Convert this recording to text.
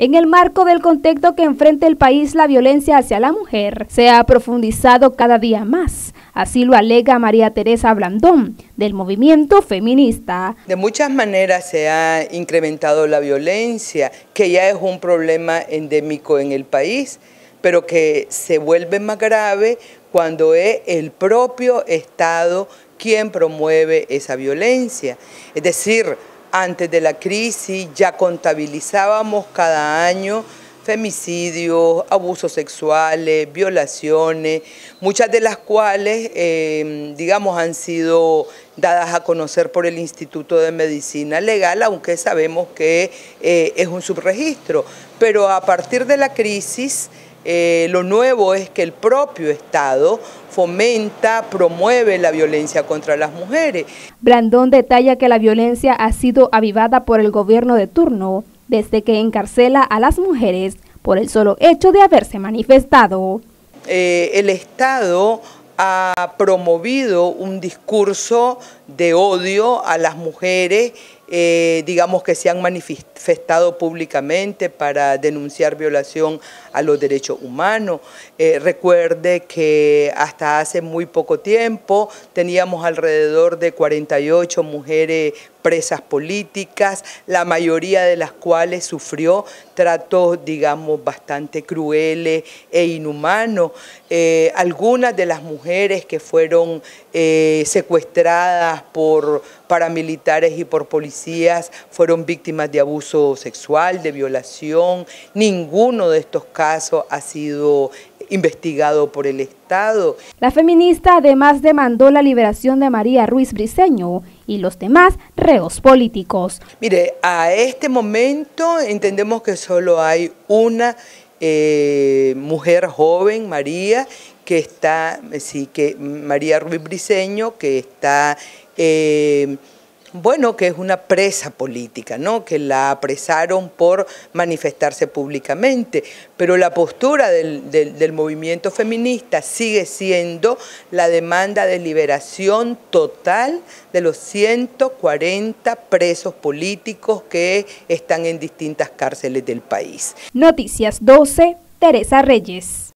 en el marco del contexto que enfrenta el país la violencia hacia la mujer, se ha profundizado cada día más. Así lo alega María Teresa Blandón, del movimiento feminista. De muchas maneras se ha incrementado la violencia, que ya es un problema endémico en el país, pero que se vuelve más grave cuando es el propio Estado quien promueve esa violencia. Es decir, antes de la crisis ya contabilizábamos cada año femicidios, abusos sexuales, violaciones, muchas de las cuales, eh, digamos, han sido dadas a conocer por el Instituto de Medicina Legal, aunque sabemos que eh, es un subregistro. Pero a partir de la crisis eh, lo nuevo es que el propio Estado fomenta, promueve la violencia contra las mujeres. Brandón detalla que la violencia ha sido avivada por el gobierno de turno desde que encarcela a las mujeres por el solo hecho de haberse manifestado. Eh, el Estado ha promovido un discurso de odio a las mujeres eh, digamos que se han manifestado públicamente para denunciar violación a los derechos humanos. Eh, recuerde que hasta hace muy poco tiempo teníamos alrededor de 48 mujeres presas políticas, la mayoría de las cuales sufrió tratos, digamos, bastante crueles e inhumanos. Eh, algunas de las mujeres que fueron eh, secuestradas por paramilitares y por policías fueron víctimas de abuso sexual, de violación. Ninguno de estos casos ha sido investigado por el Estado. La feminista además demandó la liberación de María Ruiz Briceño y los demás reos políticos. Mire, a este momento entendemos que solo hay una eh, mujer joven, María, que está, eh, sí, que María Ruiz Briceño, que está... Eh, bueno, que es una presa política, ¿no? que la apresaron por manifestarse públicamente, pero la postura del, del, movimiento feminista sigue siendo la demanda de liberación total de los 140 presos políticos que están en distintas cárceles del país. Noticias 12, Teresa Reyes.